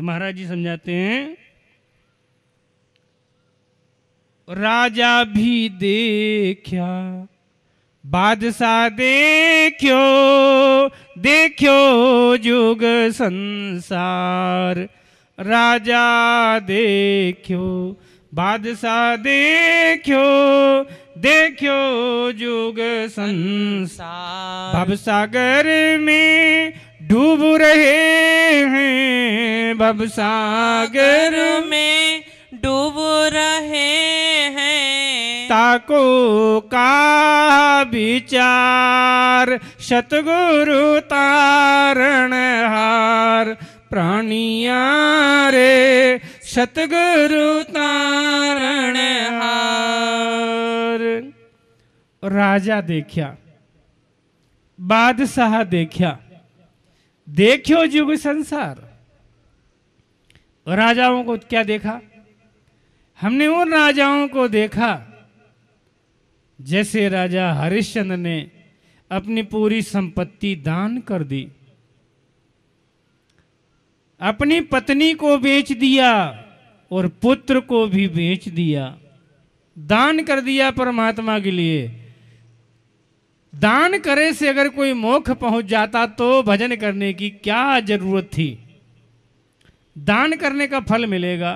तो महाराज जी समझाते हैं राजा भी देख्या बादशाह देख्यो देखो युग संसार राजा देख्यो बादशाह देख्यो देखो युग संसार भवसागर सागर में डूब रहे हैं बब सागर में डूब रहे हैं ताको का विचार सतगुरु तारण हार प्राणिया रे सतगुरु तारण हार राजा देखा बादशाह देखा देखियो युग संसार राजाओं को क्या देखा हमने उन राजाओं को देखा जैसे राजा हरिश्चंद्र ने अपनी पूरी संपत्ति दान कर दी अपनी पत्नी को बेच दिया और पुत्र को भी बेच दिया दान कर दिया परमात्मा के लिए दान करे से अगर कोई मोक्ष पहुंच जाता तो भजन करने की क्या जरूरत थी दान करने का फल मिलेगा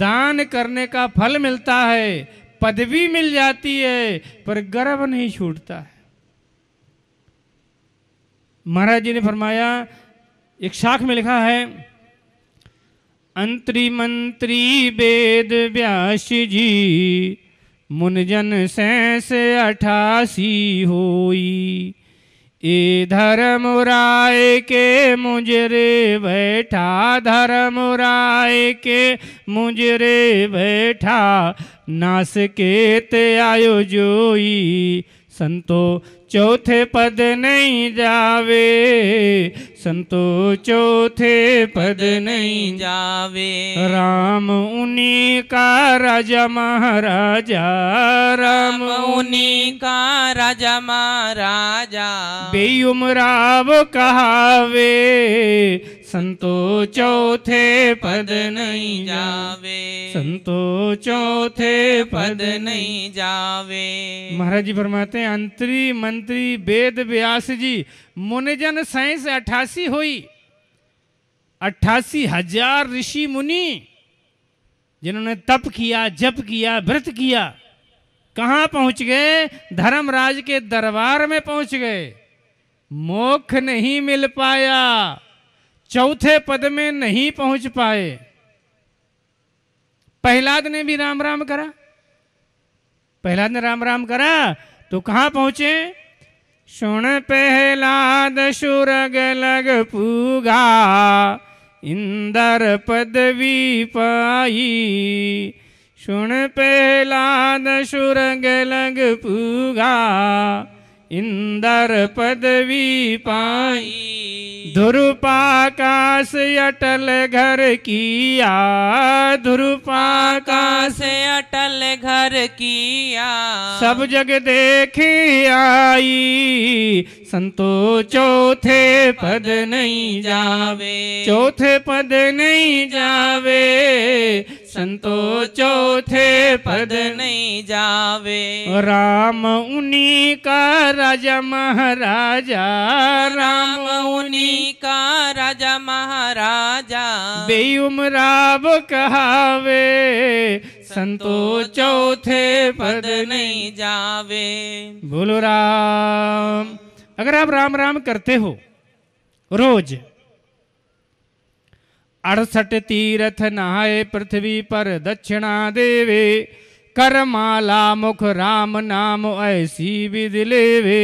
दान करने का फल मिलता है पदवी मिल जाती है पर गर्व नहीं छूटता है महाराज जी ने फरमाया एक शाख में लिखा है अंतरी मंत्री वेद व्यास जी मुनजन सैंस अठासी होई ए धर्म राय के मुजरे बैठा धर्म राय के मुजरे बैठा नास के ते आयो जोई संतो चौथे पद नहीं जावे संतो चौथे पद नहीं जावे राम उन्हीं का राजा महाराजा राम उन्हीं का राजा महाराजा बेयुम राव कहावे संतो चौथे पद नहीं जावे संतो चौथे पद नहीं जावे महाराज जी फरमाते हैं अंतरी मंत्री वेद व्यास जी मुनिजन साइंस अठासी हुई अट्ठासी हजार ऋषि मुनि जिन्होंने तप किया जप किया व्रत किया कहाँ पहुँच गए धर्मराज के दरबार में पहुँच गए मोक्ष नहीं मिल पाया चौथे पद में नहीं पहुंच पाए प्रहलाद ने भी राम राम करा प्रहलाद ने राम राम करा तो कहाँ पहुंचे सुन पहलाद सुरग लग पूगा इंदर पदवी पाई सुन पहलाद सुरग लग पूगा इंदर पदवी पाई ध्रुपाकाश अटल घर किया ध्रुपाकाश अटल घर किया सब जग देख आई संतो चौथे पद नहीं जावे चौथे पद नहीं जावे संतो चौथे पद नहीं जावे राम उन्हीं का राजा महाराजा राम उन्हीं का राजा महाराजा बेउमराब कहावे संतो चौथे पद नहीं जावे बोलो राम अगर आप राम राम करते हो रोज अड़सठ तीर्थ नहाए पृथ्वी पर दक्षिणा देवे करमाला मुख राम नाम ऐसी विधि लेवे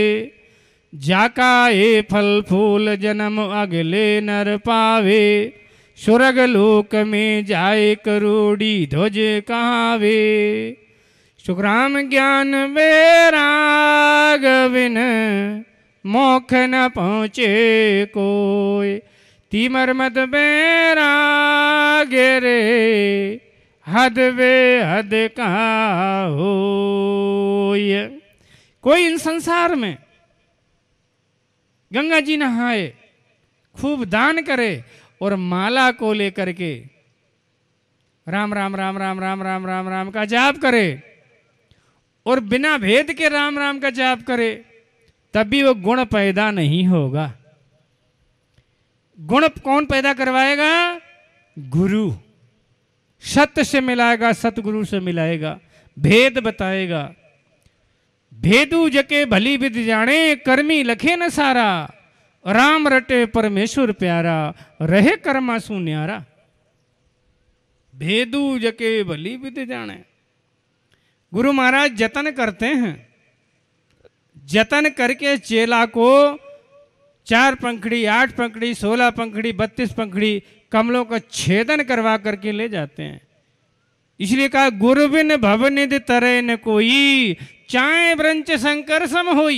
जाका ये फल फूल जन्म अगले नर पावे स्वर्ग लोक में जाए करोड़ी ध्वज कहावे सुग्राम ज्ञान बैराग बिन मोख न पहुँचे कोई तीमर मत बेरा गेरे हद वे हद का हो ये कोई इन संसार में गंगा जी नहाए खूब दान करे और माला को लेकर के राम राम राम राम राम राम राम राम का जाप करे और बिना भेद के राम राम का जाप करे तभी वो गुण पैदा नहीं होगा गुण कौन पैदा करवाएगा गुरु सत्य से मिलाएगा सतगुरु से मिलाएगा भेद बताएगा भेदू जके भली विद जाने कर्मी लखे न सारा राम रटे परमेश्वर प्यारा रहे कर्मा सु न्यारा भेदू जके भली विद जाने गुरु महाराज जतन करते हैं जतन करके चेला को चार पंखड़ी आठ पंखड़ी सोलह पंखड़ी बत्तीस पंखड़ी कमलों का छेदन करवा करके ले जाते हैं इसलिए कहा गुरुबिन भवन तरह न कोई चाय ब्रंच शंकर सम हो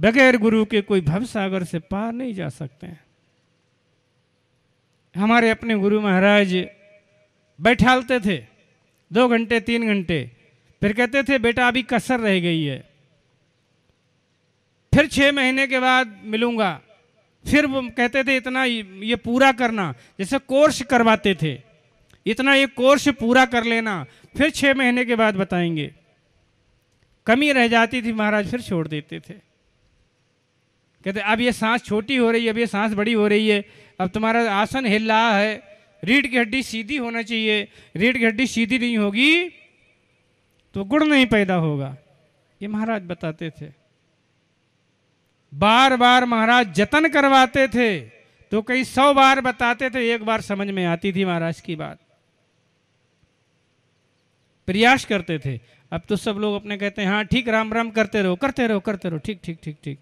बगैर गुरु के कोई भव सागर से पार नहीं जा सकते हैं हमारे अपने गुरु महाराज बैठालते थे दो घंटे तीन घंटे फिर कहते थे बेटा अभी कसर रह गई है फिर छः महीने के बाद मिलूंगा फिर वो कहते थे इतना ये पूरा करना जैसे कोर्स करवाते थे इतना ये कोर्स पूरा कर लेना फिर छः महीने के बाद बताएंगे कमी रह जाती थी महाराज फिर छोड़ देते थे कहते अब ये सांस छोटी हो रही है अब ये सांस बड़ी हो रही है अब तुम्हारा आसन हिल रहा है रीढ़ की हड्डी सीधी होना चाहिए रीढ़ की हड्डी सीधी नहीं होगी तो गुड़ नहीं पैदा होगा ये महाराज बताते थे बार बार महाराज जतन करवाते थे तो कई सौ बार बताते थे एक बार समझ में आती थी महाराज की बात प्रयास करते थे अब तो सब लोग अपने कहते हैं हाँ ठीक राम राम करते रहो करते रहो करते रहो ठीक ठीक ठीक ठीक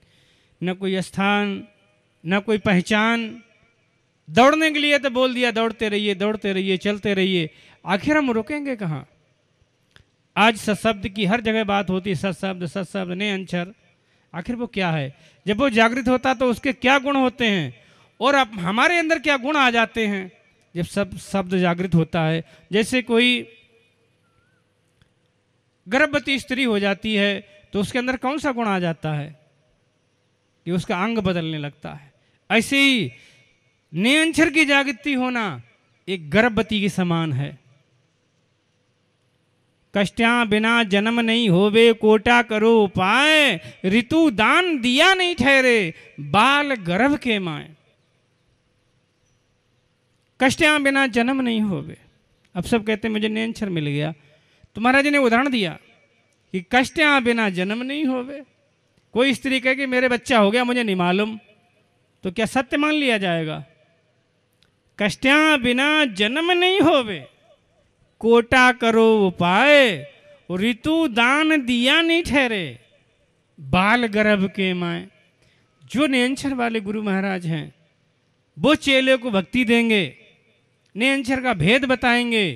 न कोई स्थान न कोई पहचान दौड़ने के लिए तो बोल दिया दौड़ते रहिए दौड़ते रहिए चलते रहिए आखिर हम रुकेंगे कहाँ आज सशब्द की हर जगह बात होती है सशब्द सशब्द ने अंशर आखिर वो क्या है जब वो जागृत होता तो उसके क्या गुण होते हैं और अब हमारे अंदर क्या गुण आ जाते हैं जब सब शब्द जागृत होता है जैसे कोई गर्भवती स्त्री हो जाती है तो उसके अंदर कौन सा गुण आ जाता है कि उसका अंग बदलने लगता है ऐसे ही नियंक्षर की जागृति होना एक गर्भवती के समान है कष्टिया बिना जन्म नहीं होवे कोटा करो उपाय ऋतु दान दिया नहीं ठहरे बाल गर्भ के माए कष्टिया बिना जन्म नहीं होवे अब सब कहते मुझे नेंचर मिल गया तो महाराज ने उदाहरण दिया कि कष्टिया बिना जन्म नहीं होवे कोई स्त्री कहे कि मेरे बच्चा हो गया मुझे नहीं मालूम तो क्या सत्य मान लिया जाएगा कष्टिया बिना जन्म नहीं होवे कोटा करो उपाय ऋतु दान दिया नहीं ठहरे बाल गर्भ के माए जो नैनछर वाले गुरु महाराज हैं वो चेले को भक्ति देंगे नैनछर का भेद बताएंगे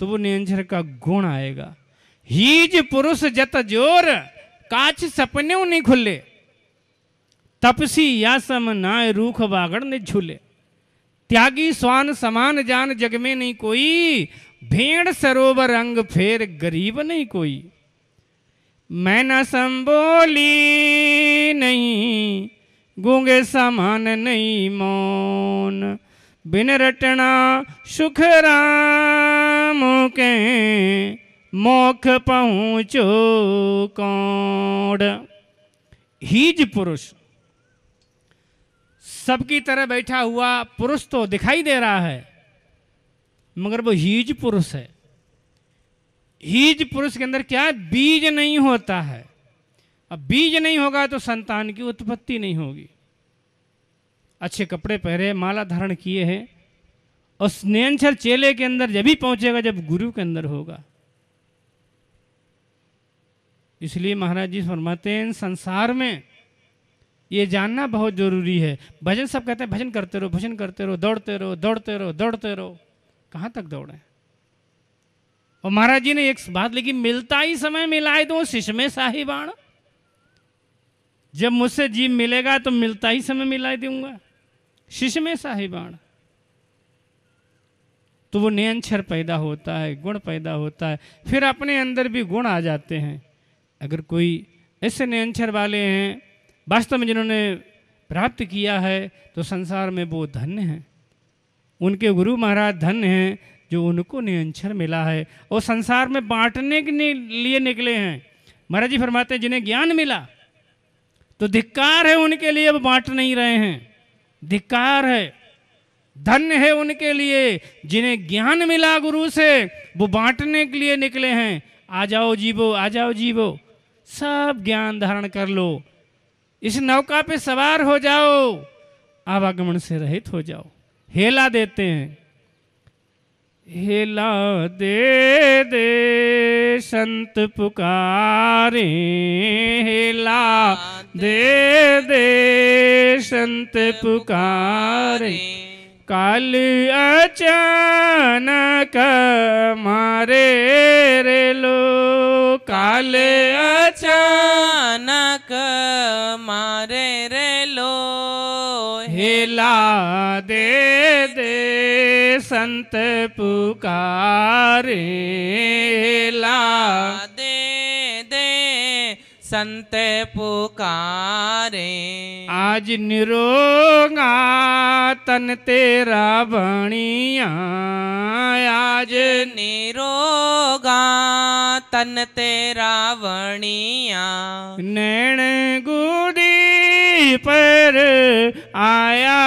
तो वो नैनछर का गुण आएगा हीज पुरुष जत जोर काच सपने नहीं खुले तपसी या सम नाय रूख बागड़ ने झूले त्यागी स्वान समान जान जग में नहीं कोई भेड़ सरोवर अंग फेर गरीब नहीं कोई मैं न संबोली नहीं गूंगे सामान नहीं मौन बिन रटना सुख राम के मोख पहुँचो कौड़ हीज पुरुष सबकी तरह बैठा हुआ पुरुष तो दिखाई दे रहा है मगर वो हीज पुरुष है हीज पुरुष के अंदर क्या बीज नहीं होता है अब बीज नहीं होगा तो संतान की उत्पत्ति नहीं होगी अच्छे कपड़े पहरे माला धारण किए हैं और स्नेहक्षर चेले के अंदर जब ही पहुंचेगा जब गुरु के अंदर होगा इसलिए महाराज जी फरमाते हैं संसार में ये जानना बहुत जरूरी है भजन सब कहते हैं भजन करते रहो भजन करते रहो दौड़ते रहो दौड़ते रहो दौड़ते रहो कहां तक दौड़े और महाराज जी ने एक बात लिखी मिलता ही समय मिला है तो शिष्य में साहिबाण जब मुझसे जीव मिलेगा तो मिलता ही समय मिला दूंगा शिष्य में साहिबाण तो वो नियंक्षर पैदा होता है गुण पैदा होता है फिर अपने अंदर भी गुण आ जाते हैं अगर कोई ऐसे नियंक्षर वाले हैं वास्तव में जिन्होंने प्राप्त किया है तो संसार में वो धन्य हैं उनके गुरु महाराज धन हैं जो उनको नियंत्रण मिला है और संसार में बांटने के लिए निकले हैं महाराज जी फरमाते हैं जिन्हें ज्ञान मिला तो धिक्कार है उनके लिए अब बांट नहीं रहे हैं धिक्कार है धन है उनके लिए जिन्हें ज्ञान मिला गुरु से वो बांटने के लिए निकले हैं आ जाओ जीवो आ जाओ जीवो सब ज्ञान धारण कर लो इस नौका पे सवार हो जाओ आवागमन से रहित हो जाओ हेला देते हैं हेला दे दे संत पुकारे हेला दे दे संत पुकारे काल अचानक मारे रे लो काल अचानक मारे रे लो दे दे संत पुकारे ला संत पुकारे आज निरोगा तन तेरा बणिया आज निरोगा तन तेरा बणिया नैण गुदी पर आया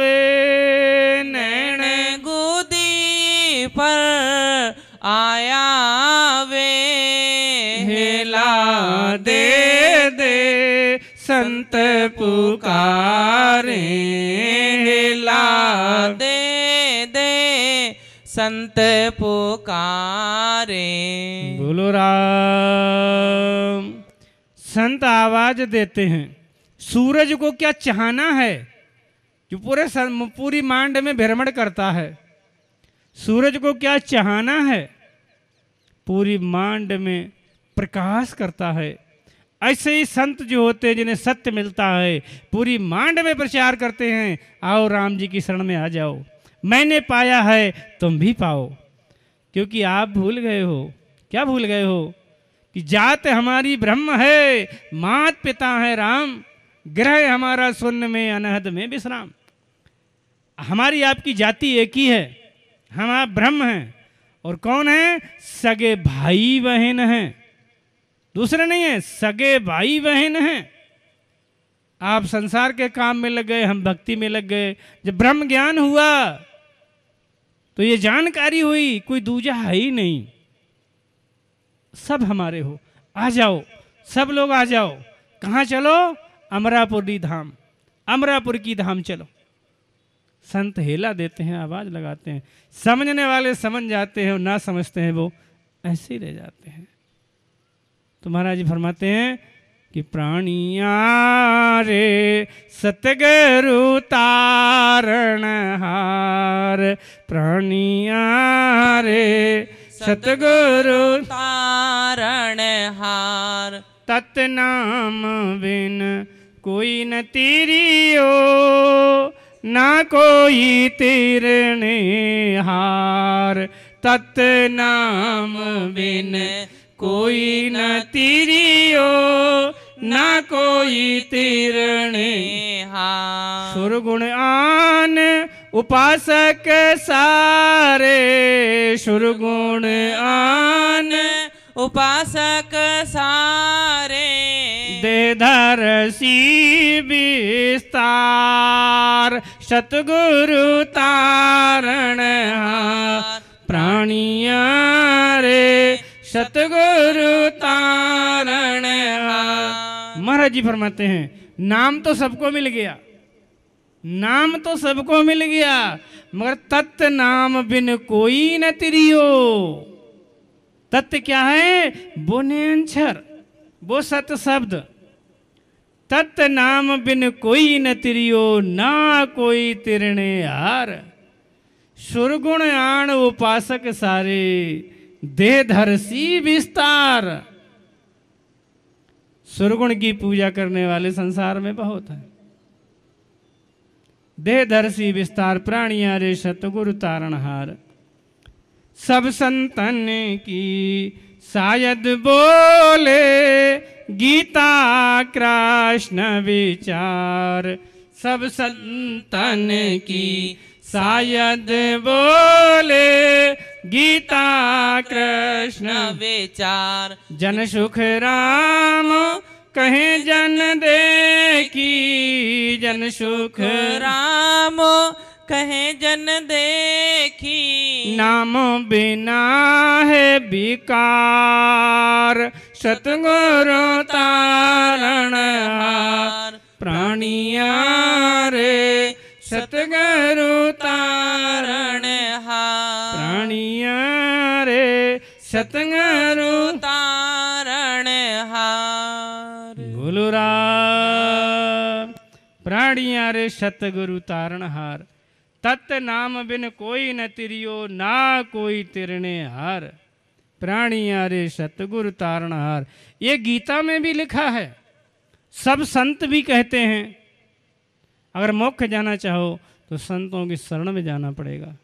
वे नैण गुदी पर आया दे दे संत पुकारे ला दे दे संत पुकारे बोलो राम संत आवाज देते हैं सूरज को क्या चाहना है जो पूरे पूरी मांड में भ्रमण करता है सूरज को क्या चाहना है पूरी मांड में प्रकाश करता है ऐसे ही संत जो होते हैं जिन्हें सत्य मिलता है पूरी मांड में प्रचार करते हैं आओ राम जी की शरण में आ जाओ मैंने पाया है तुम भी पाओ क्योंकि आप भूल गए हो क्या भूल गए हो कि जात हमारी ब्रह्म है मात पिता है राम ग्रह हमारा शून्य में अनहद में विश्राम हमारी आपकी जाति एक ही है हम आप ब्रह्म हैं और कौन है सगे भाई बहन हैं दूसरे नहीं है सगे भाई बहन हैं आप संसार के काम में लग गए हम भक्ति में लग गए जब ब्रह्म ज्ञान हुआ तो ये जानकारी हुई कोई दूजा है ही नहीं सब हमारे हो आ जाओ सब लोग आ जाओ कहाँ चलो अमरापुरी धाम अमरापुर की धाम चलो संत हेला देते हैं आवाज़ लगाते हैं समझने वाले समझ जाते हैं और ना समझते हैं वो ऐसे ही रह जाते हैं तो महाराज जी फरमाते हैं कि प्राणिया रे सतगुरु तारण हार प्राणिया रे सतगुरु तारण हार तत् नाम बिन कोई न तीरियो ना कोई तिरने हार तत् नाम बिन कोई न तिरियो न कोई तिरणे सुरगुण आन उपासक सारे सुरगुण आन उपासक सारे देधर सी विस्तार सतगुरु तारण प्राणिया रे सतगुरु तारण महाराज जी फरमाते हैं नाम तो सबको मिल गया नाम तो सबको मिल गया मगर तत् नाम बिन कोई न तिरियो तत्व क्या है वो नियंक्षर वो सत शब्द तत् नाम बिन कोई न तिरियो ना कोई तिरने हार सुरगुण आण उपासक सारे दे धरसी विस्तार सुरगुण की पूजा करने वाले संसार में बहुत है दे धरसी विस्तार प्राणिया रे शतगुरु तारणहार सब संतन की शायद बोले गीता कृष्ण विचार सब संतन की शायद बोले गीता कृष्ण विचार जन सुख राम कहे जन दे की जन सुख राम कहे जन देखी नाम बिना है विकार सतगुरु तारण प्राणिया रे सतगुरु तारण प्राणिया रे सतगुरु तारण हार बोलो प्राणिया रे सतगुरु तारण हार तत् नाम बिन कोई न तिरियो ना कोई तिरने हार प्राणिया रे सतगुरु तारण हार ये गीता में भी लिखा है सब संत भी कहते हैं अगर मोक्ष जाना चाहो तो संतों की शरण में जाना पड़ेगा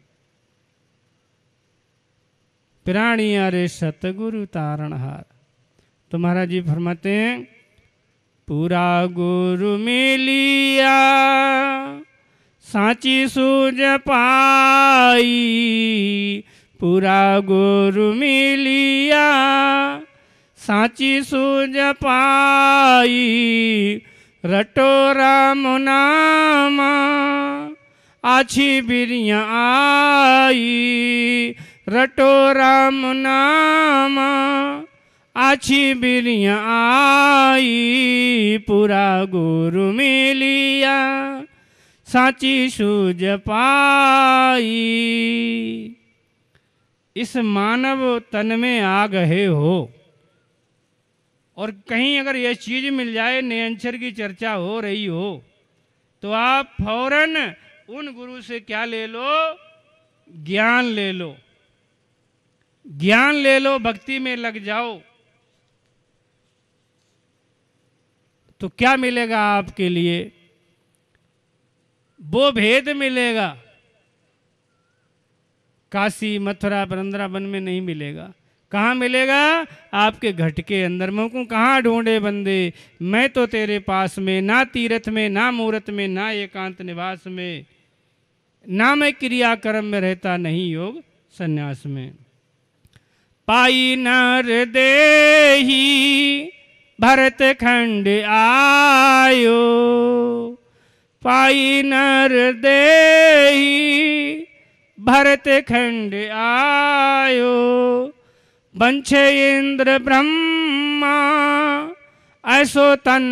प्राणी अरे सतगुरु तारणहार तो महाराज जी फरमाते हैं पूरा गुरु मिलिया साची सूज पाई पूरा गुरु मिलिया साची सूज पाई रटो राम नामा आछी बिरिया आई रटो राम नामा आछी बिरिया आई पूरा गुरु मिलिया साची सूझ पाई इस मानव तन में आ गए हो और कहीं अगर यह चीज़ मिल जाए नियंत्र की चर्चा हो रही हो तो आप फौरन उन गुरु से क्या ले लो ज्ञान ले लो ज्ञान ले लो भक्ति में लग जाओ तो क्या मिलेगा आपके लिए वो भेद मिलेगा काशी मथुरा वृंदावन में नहीं मिलेगा कहाँ मिलेगा आपके घट के अंदर में को कहाँ ढूंढे बंदे मैं तो तेरे पास में ना तीर्थ में ना मूर्त में ना एकांत निवास में ना मैं क्रियाक्रम में रहता नहीं योग संन्यास में पाई नर दे भरत खंड आयो पाई नर दे भरत खंड आयो इंद्र ब्रह्मा ऐसो तन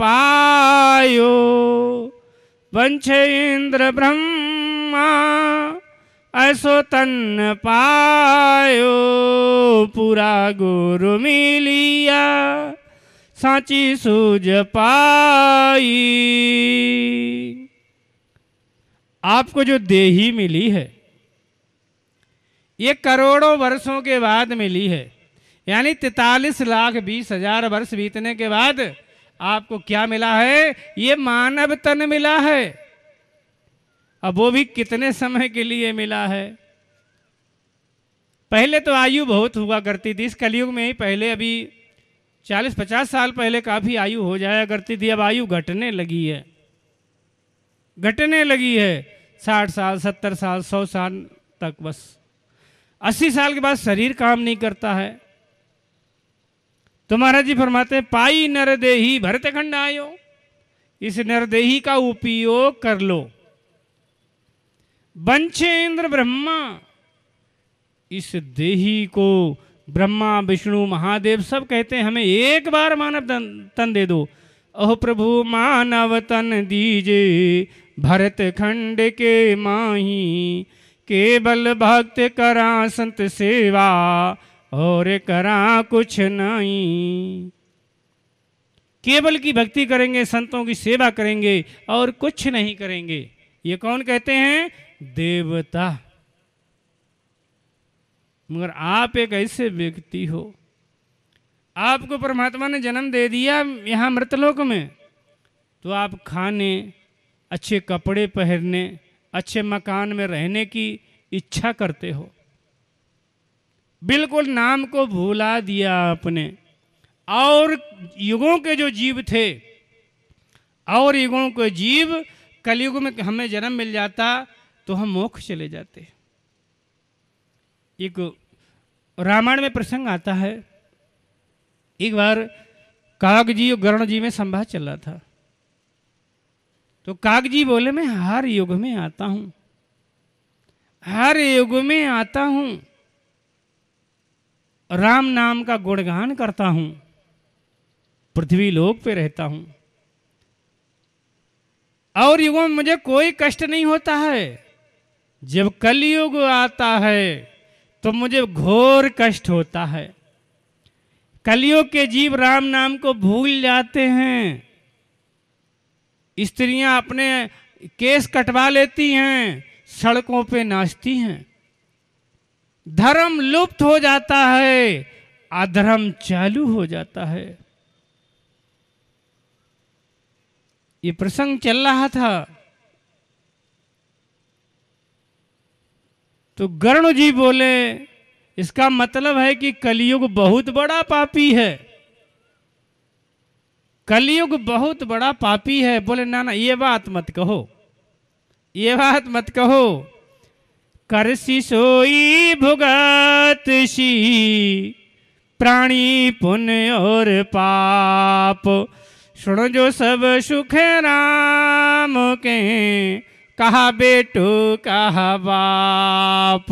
पायो इंद्र ब्रह्मा ऐसो तन पायो पूरा गुरु मिलिया साची सूज पाई आपको जो देही मिली है ये करोड़ों वर्षों के बाद मिली है यानी तैतालीस लाख बीस हजार वर्ष बीतने के बाद आपको क्या मिला है ये मानव तन मिला है अब वो भी कितने समय के लिए मिला है पहले तो आयु बहुत हुआ करती थी इस कलयुग में ही पहले अभी 40-50 साल पहले काफ़ी आयु हो जाया करती थी अब आयु घटने लगी है घटने लगी है 60 साल 70 साल 100 साल तक बस अस्सी साल के बाद शरीर काम नहीं करता है तो महाराज जी फरमाते हैं पाई नरदेही भरत खंड आयो इस नरदेही का उपयोग कर लो इंद्र ब्रह्मा इस देही को ब्रह्मा विष्णु महादेव सब कहते हैं हमें एक बार मानव तन दे दो ओह प्रभु मानव तन दीजे भरत खंड के माही केवल भक्त करा संत सेवा और करा कुछ नहीं केवल की भक्ति करेंगे संतों की सेवा करेंगे और कुछ नहीं करेंगे ये कौन कहते हैं देवता मगर आप एक ऐसे व्यक्ति हो आपको परमात्मा ने जन्म दे दिया यहां मृतलोक में तो आप खाने अच्छे कपड़े पहनने अच्छे मकान में रहने की इच्छा करते हो बिल्कुल नाम को भुला दिया आपने और युगों के जो जीव थे और युगों के जीव कलयुग में हमें जन्म मिल जाता तो हम मोक्ष चले जाते एक रामायण में प्रसंग आता है एक बार कागजी और गर्ण जी में संभा चल रहा था तो कागजी बोले मैं हर युग में आता हूं हर युग में आता हूं राम नाम का गुणगान करता हूं पृथ्वी लोक पे रहता हूं और युगों में मुझे कोई कष्ट नहीं होता है जब कलयुग आता है तो मुझे घोर कष्ट होता है कलयुग के जीव राम नाम को भूल जाते हैं स्त्रियां अपने केस कटवा लेती हैं सड़कों पे नाचती हैं धर्म लुप्त हो जाता है अधर्म चालू हो जाता है ये प्रसंग चल रहा था तो गर्ण जी बोले इसका मतलब है कि कलयुग बहुत बड़ा पापी है कलयुग बहुत बड़ा पापी है बोले ना ना ये बात मत कहो ये बात मत कहो कर सोई भुगत सी प्राणी पुण्य और पाप सुनो जो सब सुख राम के कहा बेटो कहा बाप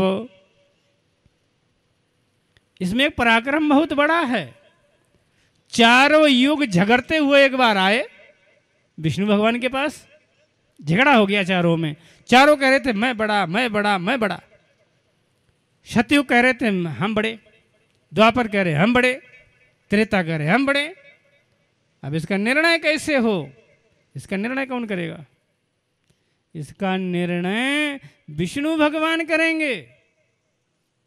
इसमें पराक्रम बहुत बड़ा है चारों युग झगड़ते हुए एक बार आए विष्णु भगवान के पास झगड़ा हो गया चारों में चारों कह रहे थे मैं बड़ा मैं बड़ा मैं बड़ा शत्रु कह रहे थे हम बड़े द्वापर कह रहे हम बड़े त्रेता कह रहे हम बड़े अब इसका निर्णय कैसे हो इसका निर्णय कौन करेगा इसका निर्णय विष्णु भगवान करेंगे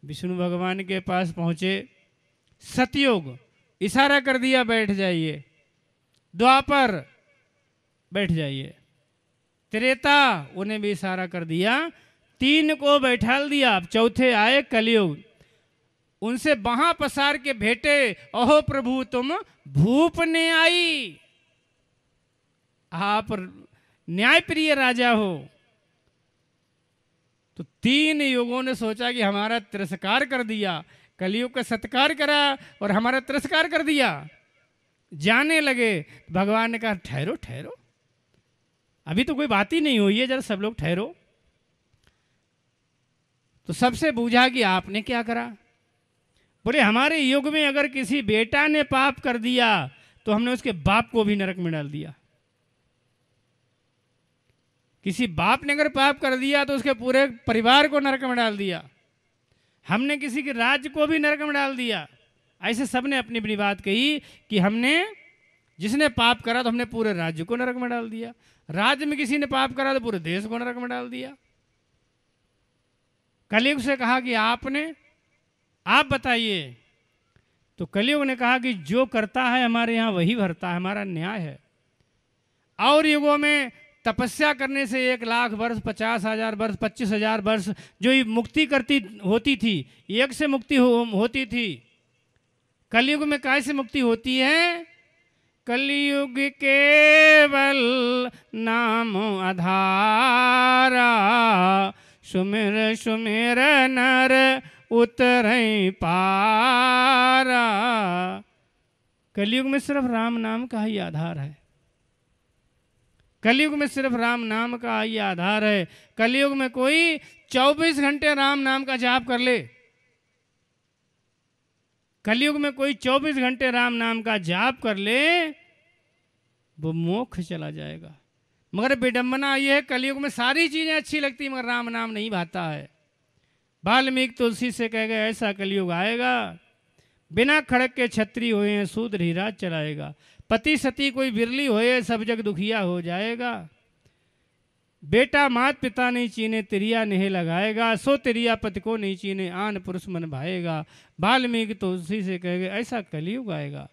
विष्णु भगवान के पास पहुंचे सतयोग इशारा कर दिया बैठ जाइए द्वापर बैठ जाइए त्रेता उन्हें भी इशारा कर दिया तीन को बैठा दिया अब चौथे आए कलयुग उनसे बहा पसार के भेटे अहो प्रभु तुम भूप ने आई आप न्यायप्रिय राजा हो तो तीन युगों ने सोचा कि हमारा तिरस्कार कर दिया कलयुग का सत्कार करा और हमारा तिरस्कार कर दिया जाने लगे भगवान ने कहा ठहरो ठहरो अभी तो कोई बात ही नहीं हुई है जरा सब लोग ठहरो तो सबसे बूझा कि आपने क्या करा बोले हमारे युग में अगर किसी बेटा ने पाप कर दिया तो हमने उसके बाप को भी नरक में डाल दिया किसी बाप ने अगर पाप कर दिया तो उसके पूरे परिवार को नरक में डाल दिया हमने किसी के राज्य को भी नरक में डाल दिया ऐसे सबने अपनी अपनी बात कही कि हमने जिसने पाप करा तो हमने पूरे राज्य को नरक में डाल दिया राज्य में किसी ने पाप करा तो पूरे देश को नरक में डाल दिया कलयुग से कहा कि आपने आप बताइए तो कलयुग ने कहा कि जो करता है हमारे यहां वही भरता है हमारा न्याय है और युगों में तपस्या करने से एक लाख वर्ष पचास हजार वर्ष पच्चीस हजार वर्ष जो ये मुक्ति करती होती थी एक से मुक्ति हो, होती थी कलयुग में काय से मुक्ति होती है कलयुग केवल नाम आधारा सुमिर सुमिर नर उतर पारा कलयुग में सिर्फ राम नाम का ही आधार है कलयुग में सिर्फ राम नाम का ही आधार है कलयुग में कोई 24 घंटे राम नाम का जाप कर ले कलयुग में कोई 24 घंटे राम नाम का जाप कर ले वो मोक्ष चला जाएगा मगर विडंबना यह है कलयुग में सारी चीज़ें अच्छी लगती मगर राम नाम नहीं भाता है वाल्मीकि तुलसी से कह गए ऐसा कलयुग आएगा बिना खड़क के छत्री हुए हैं सूद राज चलाएगा पति सती कोई बिरली होए सब जग दुखिया हो जाएगा बेटा मात पिता नहीं चीने तिरिया नहीं लगाएगा सो तिरिया पति को नहीं चीने आन पुरुष मन भाएगा बाल्मीकि तो उसी से कहेगा ऐसा कलियुग आएगा